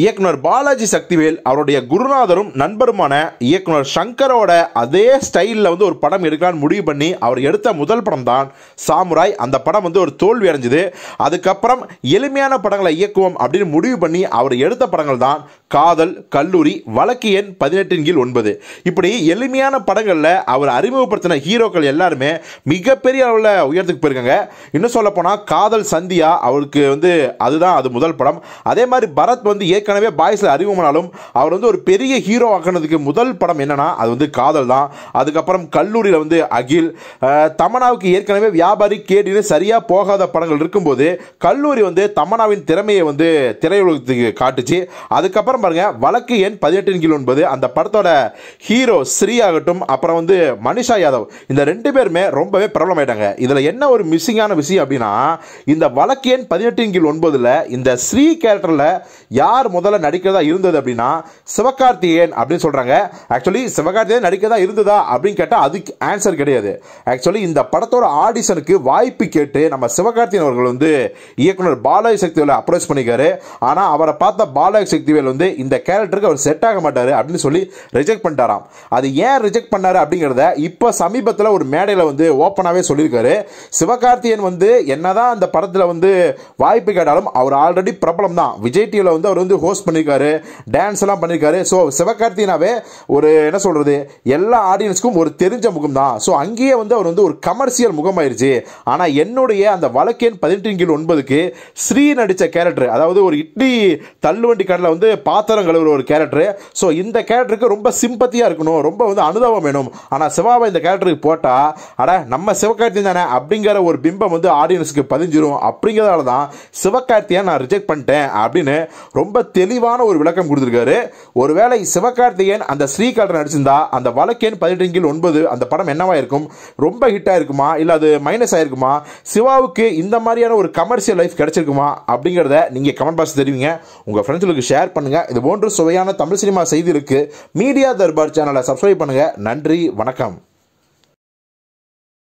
இயக்குனர் பாலாஜி சக்திவேல் அவருடைய குருநாதரும் நண்பருமான இயக்குனர் சங்கரோட அதே ஸ்டைலில் வந்து ஒரு படம் எடுக்கலான்னு முடிவு பண்ணி அவர் எடுத்த முதல் படம் தான் சாமுராய் அந்த படம் வந்து ஒரு தோல்வி அடைஞ்சுது அதுக்கப்புறம் எளிமையான படங்களை இயக்குவோம் அப்படின்னு முடிவு பண்ணி அவர் எடுத்த படங்கள் தான் காதல் கல்லூரி வழக்கு எண் பதினெட்டின் கீழ் ஒன்பது இப்படி எளிமையான படங்களில் அவர் அறிமுகப்படுத்தின ஹீரோக்கள் எல்லாருமே மிகப்பெரிய அளவில் உயரத்துக்கு போயிருக்காங்க இன்னும் சொல்லப்போனால் காதல் சந்தியா அவருக்கு வந்து அதுதான் அது முதல் படம் அதே மாதிரி பரத் வந்து ஏற்கனவே பாய்ஸில் அறிமுகமானாலும் அவர் வந்து ஒரு பெரிய ஹீரோ ஆக்கினதுக்கு முதல் படம் என்னென்னா அது வந்து காதல் தான் அதுக்கப்புறம் கல்லூரியில் வந்து அகில் தமனாவுக்கு ஏற்கனவே வியாபாரி கேடினு சரியாக போகாத படங்கள் இருக்கும்போது கல்லூரி வந்து தமனாவின் திறமையை வந்து திரையுலகத்துக்கு காட்டுச்சு அதுக்கப்புறம் பாருங்கள் வழக்கு எண் பதினெட்டின் கீழ் ஒன்பது அந்த படத்தோட ஹீரோ ஸ்ரீ ஆகட்டும் அப்புறம் வந்து மனிஷா யாதவ் இந்த ரெண்டு பேருமே ரொம்பவே பிரபலம் ஆகிட்டாங்க இதில் என்ன ஒரு மிஸ்ஸிங்கான விஷயம் அப்படின்னா இந்த வழக்கு எண் பதினெட்டின் கீழ் ஒன்பதில் இந்த ஸ்ரீ கேரக்டரில் யார் முதல்ல நடிக்கிறதா இருந்தது அப்படின்னா சிவகார்த்திகேயன் அப்படின்னு சொல்கிறாங்க ஆக்சுவலி சிவகார்த்திகேயன் நடிக்கிறதா இருந்ததா அப்படின்னு கேட்டால் அதுக்கு ஆன்சர் கிடையாது ஆக்சுவலி இந்த படத்தோட ஆடிஷனுக்கு வாய்ப்பு கேட்டு நம்ம சிவகார்த்திகேயன் அவர்கள் வந்து இயக்குனர் பாலாஜி சக்திவேல் அப்ரோச் பண்ணிக்காரு ஆனால் அவரை பார்த்த பாலாஜி சக்திவேல் வந்து இந்த கேரக்டருக்கு அவர் செட் ஆக மாட்டார் அப்படின்னு சொல்லி ரிஜெக்ட் பண்ணிட்டாராம் அது ஏன் ரிஜெக்ட் பண்ணார் அப்படிங்கிறத இப்போ சமீபத்தில் ஒரு மேடையில் வந்து ஓப்பனாகவே சொல்லியிருக்காரு சிவகார்த்தியன் வந்து என்னதான் அந்த படத்தில் வந்து வாய்ப்பு கேட்டாலும் அவர் ஆல்ரெடி பிரபலம் தான் விஜய் டிவியில் வந்து அவர் வந்து ஹோஸ்ட் பண்ணியிருக்காரு டான்ஸ் எல்லாம் பண்ணியிருக்காரு ஸோ சிவகார்த்தினாவே ஒரு என்ன சொல்கிறது எல்லா ஆடியன்ஸ்க்கும் ஒரு தெரிஞ்ச முகம் தான் ஸோ அங்கேயே வந்து அவர் வந்து ஒரு கமர்ஷியல் ஆயிடுச்சு ஆனால் என்னுடைய அந்த வழக்கேன் பதினெட்டு கீழ் ஒன்பதுக்கு ஸ்ரீ நடித்த கேரக்டர் அதாவது ஒரு இட்லி தள்ளுவண்டி கடலில் வந்து பாத்திரம் கழுவுற ஒரு கேரக்டர் ஸோ இந்த கேரக்டருக்கு ரொம்ப சிம்பத்தியாக இருக்கணும் ரொம்ப வந்து அனுதாபம் வேணும் ஆனால் சிவாவை இந்த கேரக்டருக்கு போட்டால் அட நம்ம சிவகார்த்தியன் தானே அப்படிங்கிற ஒரு பிம்பம் வந்து ஆடியன்ஸுக்கு பதிஞ்சிரும் அப்படிங்கிறதால தான் சிவகார்த்தியை நான் ரிஜெக்ட் பண்ணிட்டேன் அப்படின்னு ரொம்ப தெளிவான ஒரு விளக்கம் கொடுத்துருக்காரு ஒருவேளை சிவகார்த்திகேயன் அந்த ஸ்ரீகாடன் நடிச்சிருந்தா அந்த வழக்கேன் பதினெட்டுங்கில் ஒன்பது அந்த படம் என்னவா இருக்கும் ரொம்ப ஹிட்டாக இருக்குமா இல்லை அது மைனஸ் ஆயிருக்குமா சிவாவுக்கு இந்த மாதிரியான ஒரு கமர்ஷியல் லைஃப் கிடைச்சிருக்குமா அப்படிங்கிறத நீங்கள் கமெண்ட் பாக்ஸ் தெரிவிங்க உங்கள் ஃப்ரெண்ட்ஸுக்கு ஷேர் பண்ணுங்கள் இது போன்ற சுவையான தமிழ் சினிமா செய்திருக்கு மீடியா தர்பார் சேனலை சப்ஸ்கிரைப் பண்ணுங்கள் நன்றி வணக்கம்